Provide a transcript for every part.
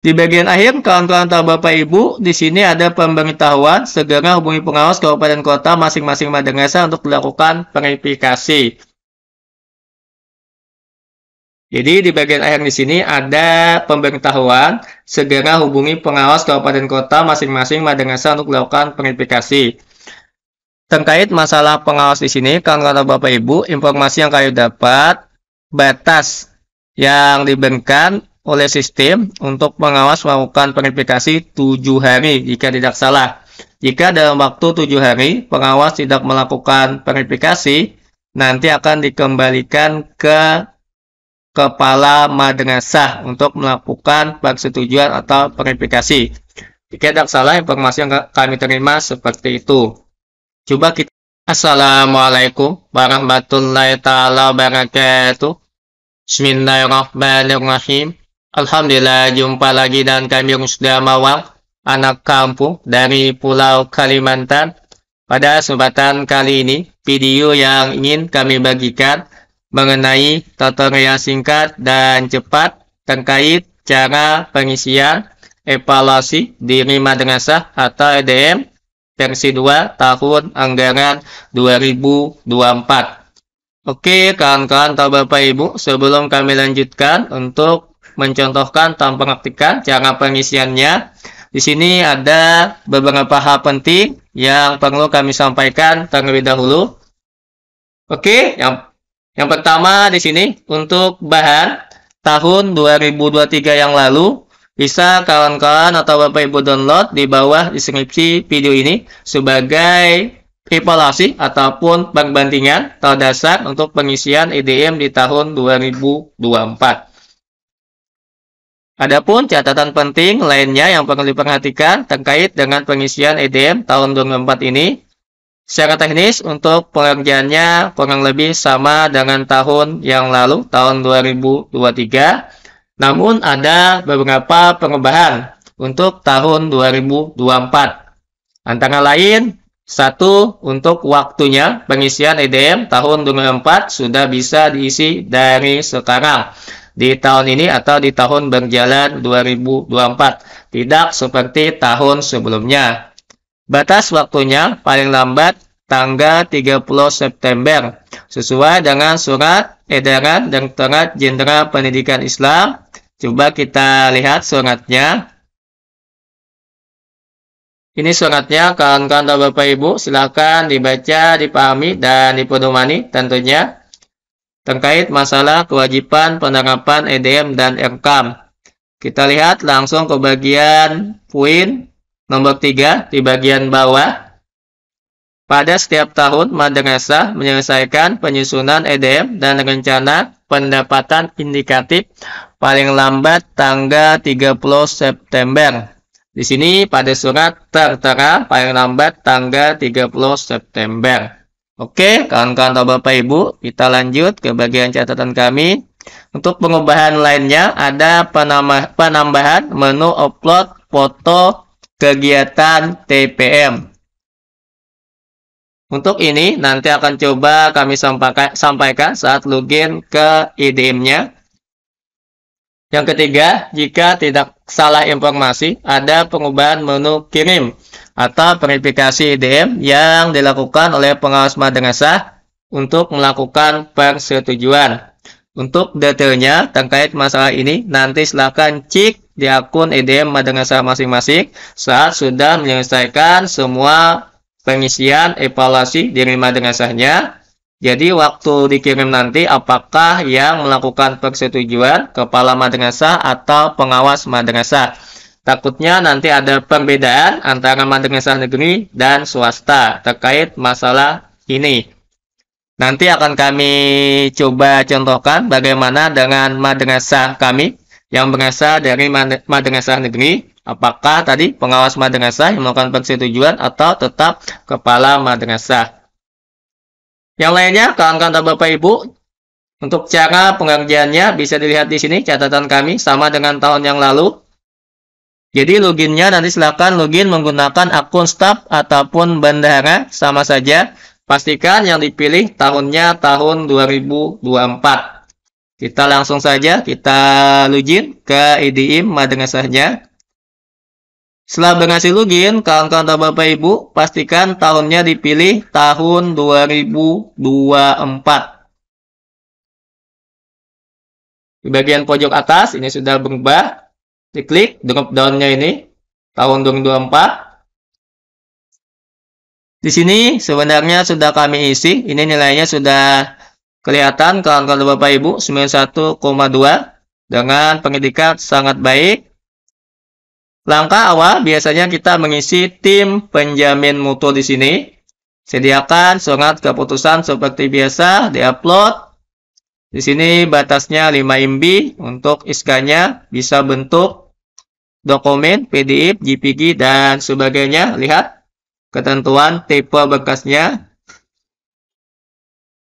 Di bagian akhir, kawan-kawan atau Bapak Ibu, di sini ada pemberitahuan segera hubungi pengawas kabupaten kota masing-masing madrasah untuk melakukan verifikasi. Jadi di bagian akhir di sini ada pemberitahuan segera hubungi pengawas kabupaten kota masing-masing madrasah untuk melakukan verifikasi. Terkait masalah pengawas di sini, kawan-kawan Bapak Ibu, informasi yang kami dapat batas yang diberikan oleh sistem untuk pengawas melakukan verifikasi tujuh hari jika tidak salah. Jika dalam waktu tujuh hari pengawas tidak melakukan verifikasi, nanti akan dikembalikan ke kepala madrasah untuk melakukan persetujuan atau verifikasi. Jika tidak salah, informasi yang kami terima seperti itu. Coba kita Assalamualaikum warahmatullahi taala wabarakatuh. Bismillahirrahmanirrahim. Alhamdulillah jumpa lagi dengan kami sudah Mawang, anak kampung dari Pulau Kalimantan. Pada kesempatan kali ini, video yang ingin kami bagikan mengenai tutorial singkat dan cepat terkait cara pengisian evaluasi diri madrasah atau EDM versi 2 tahun anggaran 2024. Oke, kawan-kawan atau Bapak Ibu, sebelum kami lanjutkan untuk mencontohkan tahun pengaktifkan, cara pengisiannya. Di sini ada beberapa hal penting yang perlu kami sampaikan terlebih dahulu. Oke, yang yang pertama di sini untuk bahan tahun 2023 yang lalu bisa kawan-kawan atau Bapak Ibu download di bawah deskripsi video ini sebagai evaluasi ataupun perbandingan atau dasar untuk pengisian IDM e di tahun 2024. Adapun catatan penting lainnya yang perlu diperhatikan terkait dengan pengisian EDM tahun 2004 ini, secara teknis untuk pengerjaannya kurang lebih sama dengan tahun yang lalu, tahun 2023, namun ada beberapa perubahan untuk tahun 2024. Antara lain, satu, untuk waktunya pengisian EDM tahun 2024 sudah bisa diisi dari sekarang di tahun ini atau di tahun berjalan 2024, tidak seperti tahun sebelumnya. Batas waktunya paling lambat tanggal 30 September sesuai dengan surat edaran dan tengah Jenderal Pendidikan Islam. Coba kita lihat suratnya. Ini suratnya kawan-kawan dan Bapak Ibu silakan dibaca, dipahami dan dipedomani tentunya terkait masalah kewajiban penerapan EDM dan RKAM. Kita lihat langsung ke bagian poin nomor 3 di bagian bawah. Pada setiap tahun, madrasah menyelesaikan penyusunan EDM dan rencana pendapatan indikatif paling lambat tanggal 30 September. Di sini pada surat tertera paling lambat tanggal 30 September. Oke, kawan-kawan atau Bapak Ibu, kita lanjut ke bagian catatan kami. Untuk pengubahan lainnya, ada penambahan menu upload foto kegiatan TPM. Untuk ini, nanti akan coba kami sampaikan saat login ke IDM-nya. Yang ketiga, jika tidak salah informasi, ada pengubahan menu kirim atau verifikasi IDM e yang dilakukan oleh pengawas madrasah untuk melakukan persetujuan. Untuk detailnya terkait masalah ini, nanti silahkan cek di akun IDM e madrasah masing-masing saat sudah menyelesaikan semua pengisian evaluasi diri madrasahnya. Jadi waktu dikirim nanti apakah yang melakukan persetujuan kepala madrasah atau pengawas madrasah. Takutnya nanti ada perbedaan antara madrasah negeri dan swasta terkait masalah ini. Nanti akan kami coba contohkan bagaimana dengan madrasah kami yang berasal dari madrasah negeri. Apakah tadi pengawas madrasah yang melakukan persetujuan atau tetap kepala madrasah? Yang lainnya, kawan-kawan Bapak Ibu, untuk cara pengerjaannya bisa dilihat di sini catatan kami sama dengan tahun yang lalu jadi loginnya nanti silakan login menggunakan akun staff ataupun bandara sama saja. Pastikan yang dipilih tahunnya tahun 2024. Kita langsung saja kita login ke IDIM madrasahnya. Setelah berhasil login, kawan-kawan dan Bapak Ibu, pastikan tahunnya dipilih tahun 2024 di bagian pojok atas ini sudah berubah diklik drop down-nya ini tahun 2024 di sini sebenarnya sudah kami isi ini nilainya sudah kelihatan kawan-kawan Bapak Ibu 91,2 dengan pendidikan sangat baik langkah awal biasanya kita mengisi tim penjamin mutu di sini sediakan surat keputusan seperti biasa diupload di sini batasnya 5 MB untuk SK-nya bisa bentuk dokumen, PDF, JPG, dan sebagainya. Lihat ketentuan tipe bekasnya.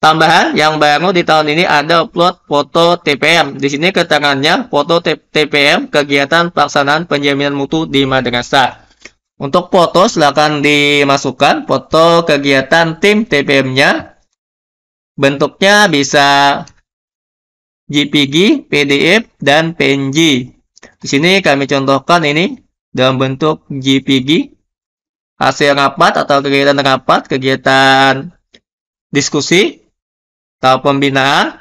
Tambahan yang baru di tahun ini ada upload foto TPM. Di sini keterangannya foto TPM kegiatan pelaksanaan penjaminan mutu di Madagaskar. Untuk foto silakan dimasukkan foto kegiatan tim TPM-nya. Bentuknya bisa JPG, PDF, dan PNG. Di sini kami contohkan ini dalam bentuk JPG, hasil rapat atau kegiatan rapat, kegiatan diskusi, atau pembinaan.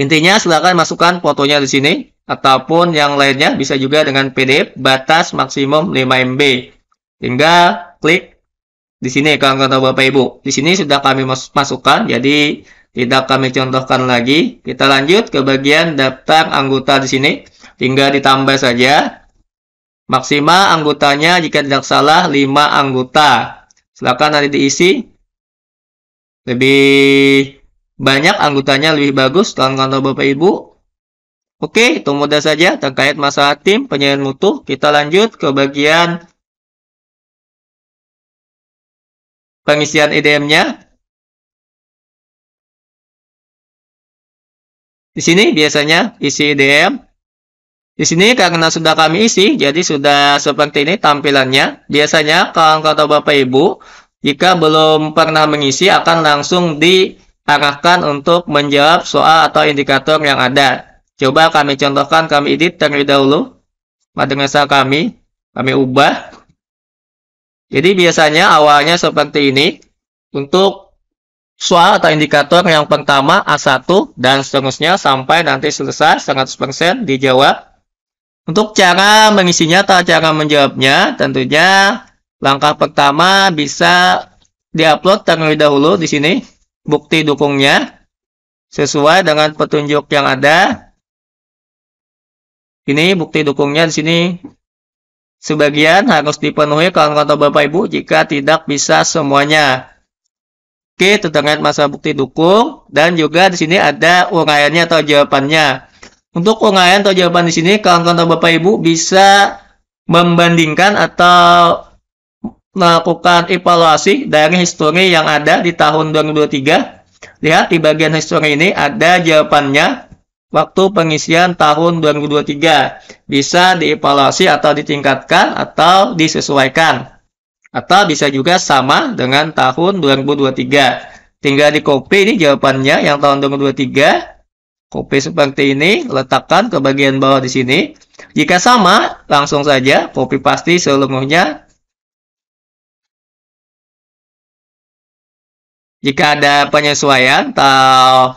Intinya silakan masukkan fotonya di sini ataupun yang lainnya bisa juga dengan PDF batas maksimum 5 MB. Tinggal klik di sini kawan-kawan Bapak Ibu. Di sini sudah kami masukkan jadi tidak kami contohkan lagi. Kita lanjut ke bagian daftar anggota di sini. Tinggal ditambah saja. Maksimal anggotanya jika tidak salah 5 anggota. Silakan nanti diisi. Lebih banyak anggotanya lebih bagus Tolong kawan Bapak Ibu. Oke, itu mudah saja terkait masalah tim penyelidikan mutu. Kita lanjut ke bagian pengisian IDM-nya. Di sini biasanya isi DM. Di sini karena sudah kami isi, jadi sudah seperti ini tampilannya. Biasanya kawan kata Bapak Ibu, jika belum pernah mengisi akan langsung diarahkan untuk menjawab soal atau indikator yang ada. Coba kami contohkan, kami edit terlebih dahulu. Madrasah kami, kami ubah. Jadi biasanya awalnya seperti ini. Untuk soal atau indikator yang pertama A1 dan seterusnya sampai nanti selesai 100% dijawab. Untuk cara mengisinya atau cara menjawabnya tentunya langkah pertama bisa diupload terlebih dahulu di sini bukti dukungnya sesuai dengan petunjuk yang ada. Ini bukti dukungnya di sini sebagian harus dipenuhi kawan-kawan kawan Bapak Ibu jika tidak bisa semuanya. Oke, terkait masalah bukti dukung dan juga di sini ada uraiannya atau jawabannya. Untuk uraian atau jawaban di sini kawan-kawan Bapak Ibu bisa membandingkan atau melakukan evaluasi dari histori yang ada di tahun 2023. Lihat di bagian histori ini ada jawabannya waktu pengisian tahun 2023. Bisa dievaluasi atau ditingkatkan atau disesuaikan. Atau bisa juga sama dengan tahun 2023. Tinggal di copy ini jawabannya yang tahun 2023. Copy seperti ini, letakkan ke bagian bawah di sini. Jika sama, langsung saja copy pasti seluruhnya Jika ada penyesuaian atau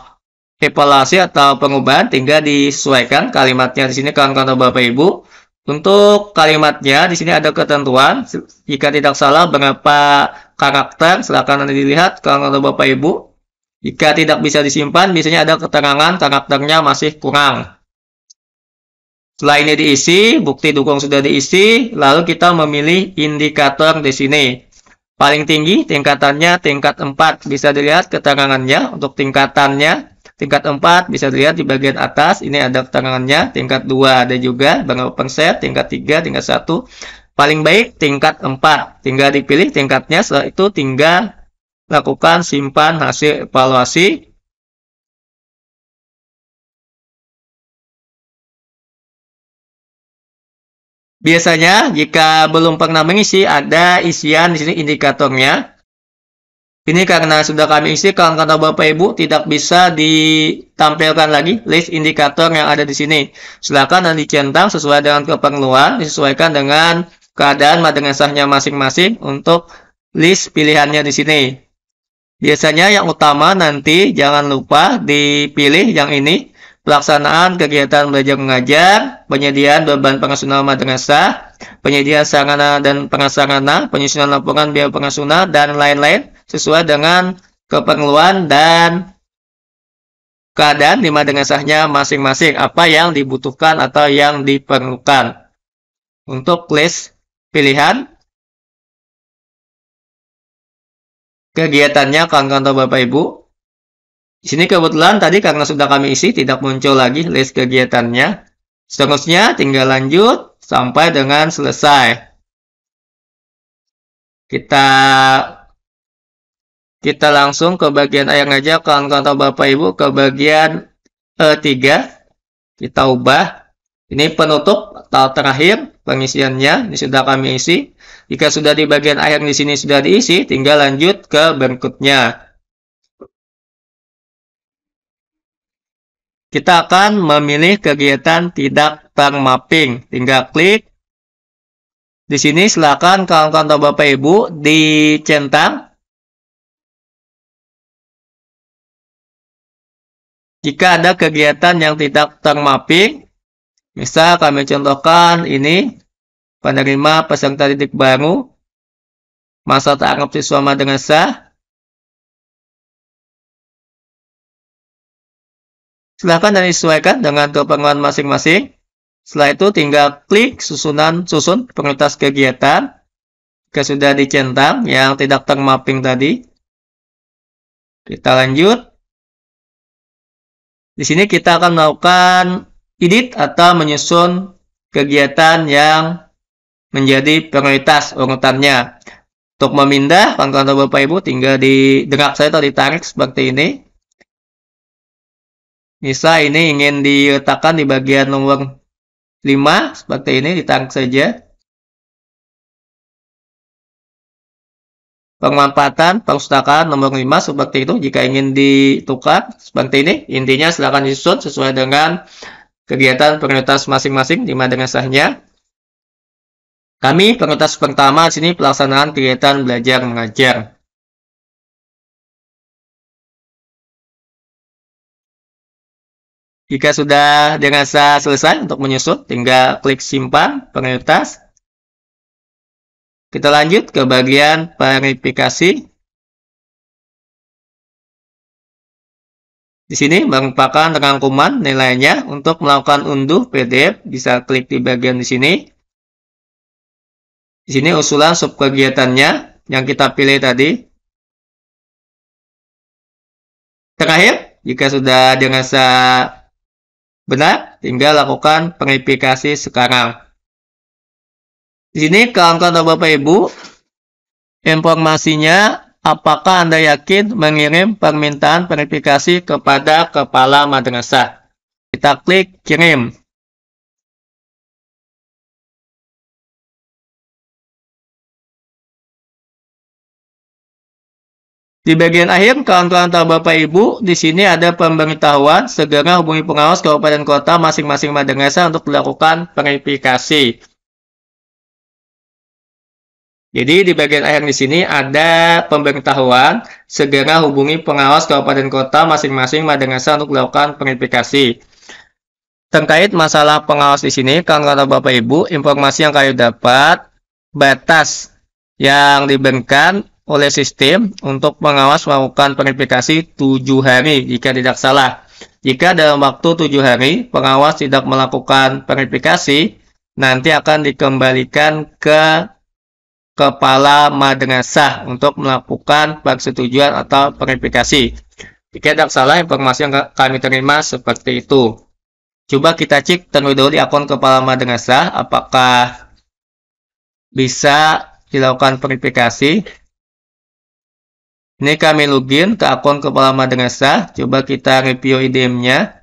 evaluasi atau pengubahan, tinggal disesuaikan kalimatnya di sini kawan-kawan Bapak Ibu. Untuk kalimatnya, di sini ada ketentuan. Jika tidak salah berapa karakter, silakan Anda dilihat kalau Bapak Ibu. Jika tidak bisa disimpan, biasanya ada keterangan karakternya masih kurang. Setelah ini diisi, bukti dukung sudah diisi, lalu kita memilih indikator di sini. Paling tinggi tingkatannya tingkat 4. Bisa dilihat keterangannya untuk tingkatannya Tingkat 4 bisa dilihat di bagian atas, ini ada tangannya. Tingkat 2 ada juga, bangga open set. Tingkat 3, tingkat 1. Paling baik tingkat 4. Tinggal dipilih tingkatnya, setelah itu tinggal lakukan simpan hasil evaluasi. Biasanya jika belum pernah mengisi ada isian di sini indikatornya. Ini karena sudah kami isi, kalau kata Bapak Ibu tidak bisa ditampilkan lagi list indikator yang ada di sini. Silakan nanti centang sesuai dengan keperluan, disesuaikan dengan keadaan madrasahnya masing-masing untuk list pilihannya di sini. Biasanya yang utama nanti jangan lupa dipilih yang ini, pelaksanaan kegiatan belajar mengajar, penyediaan beban pengasuhan madrasah, penyediaan sarana dan prasarana, penyusunan laporan biaya pengasuhan, dan lain-lain sesuai dengan keperluan dan keadaan lima dengan sahnya masing-masing apa yang dibutuhkan atau yang diperlukan. Untuk list pilihan kegiatannya kawan-kawan Bapak Ibu. Di sini kebetulan tadi karena sudah kami isi tidak muncul lagi list kegiatannya. Seterusnya tinggal lanjut sampai dengan selesai. Kita kita langsung ke bagian ayat aja, kawan-kawan atau Bapak Ibu, ke bagian E3. Eh, Kita ubah. Ini penutup atau terakhir pengisiannya. Ini sudah kami isi. Jika sudah di bagian ayam di sini sudah diisi, tinggal lanjut ke berikutnya. Kita akan memilih kegiatan tidak mapping. Tinggal klik. Di sini silakan kawan-kawan atau Bapak Ibu dicentang. Jika ada kegiatan yang tidak termapping, misal kami contohkan ini penerima peserta didik baru, masa tanggap siswa madrasah, Silahkan dan disesuaikan dengan keperluan masing-masing. Setelah itu tinggal klik susunan susun prioritas kegiatan jika sudah dicentang yang tidak termapping tadi. Kita lanjut. Di sini kita akan melakukan edit atau menyusun kegiatan yang menjadi prioritas urutannya. Untuk memindah, pangkalan kawan Bapak Ibu tinggal diderap saya atau ditarik seperti ini. Misal ini ingin diletakkan di bagian nomor 5, seperti ini, ditarik saja. pemanfaatan perpustakaan nomor 5 seperti itu jika ingin ditukar seperti ini intinya silakan disusun sesuai dengan kegiatan prioritas masing-masing di dengan sahnya kami prioritas pertama di sini pelaksanaan kegiatan belajar mengajar Jika sudah dengan selesai untuk menyusun, tinggal klik simpan prioritas kita lanjut ke bagian verifikasi. Di sini merupakan rangkuman nilainya untuk melakukan unduh PDF. Bisa klik di bagian di sini. Di sini usulan subkegiatannya yang kita pilih tadi. Terakhir, jika sudah dirasa benar, tinggal lakukan verifikasi sekarang. Di sini kawan-kawan atau Bapak Ibu, informasinya apakah Anda yakin mengirim permintaan verifikasi kepada kepala madrasah? Kita klik kirim. Di bagian akhir, kawan-kawan atau Bapak Ibu, di sini ada pemberitahuan segera hubungi pengawas kabupaten kota masing-masing madrasah untuk melakukan verifikasi. Jadi di bagian akhir di sini ada pemberitahuan segera hubungi pengawas kabupaten kota masing-masing Madangasa untuk melakukan verifikasi. Terkait masalah pengawas di sini, kalau kata Bapak Ibu, informasi yang kalian dapat batas yang diberikan oleh sistem untuk pengawas melakukan verifikasi 7 hari jika tidak salah. Jika dalam waktu 7 hari pengawas tidak melakukan verifikasi, nanti akan dikembalikan ke kepala madrasah untuk melakukan persetujuan atau verifikasi. Jika tidak salah informasi yang kami terima seperti itu. Coba kita cek terlebih dahulu di akun kepala madrasah apakah bisa dilakukan verifikasi. Ini kami login ke akun kepala madrasah. Coba kita review IDM-nya.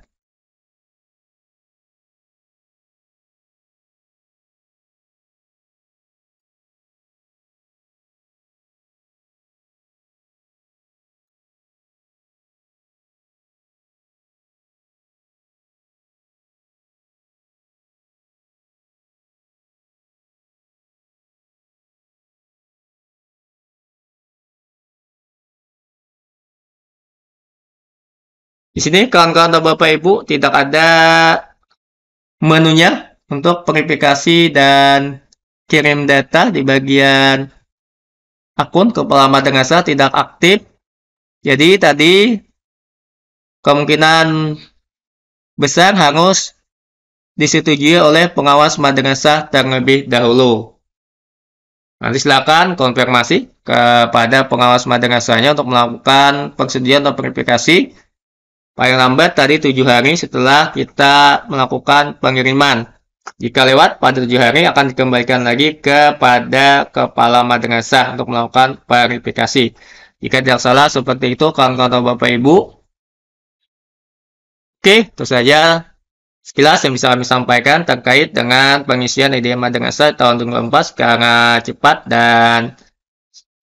Di sini kawan-kawan atau Bapak Ibu tidak ada menunya untuk verifikasi dan kirim data di bagian akun kepala pelamar tidak aktif. Jadi tadi kemungkinan besar harus disetujui oleh pengawas madrasah terlebih dahulu. Nanti silakan konfirmasi kepada pengawas madrasahnya untuk melakukan persetujuan atau verifikasi paling lambat tadi tujuh hari setelah kita melakukan pengiriman. Jika lewat pada tujuh hari akan dikembalikan lagi kepada kepala madrasah untuk melakukan verifikasi. Jika tidak salah seperti itu kawan-kawan Bapak Ibu. Oke, itu saja sekilas yang bisa kami sampaikan terkait dengan pengisian IDM madrasah tahun 2004 karena cepat dan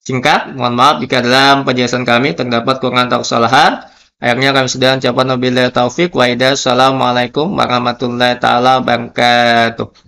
singkat. Mohon maaf jika dalam penjelasan kami terdapat kurang atau kesalahan. Akhirnya kami sudah ucapan wabillahi taufik wa hidayah. Assalamualaikum warahmatullahi taala wabarakatuh.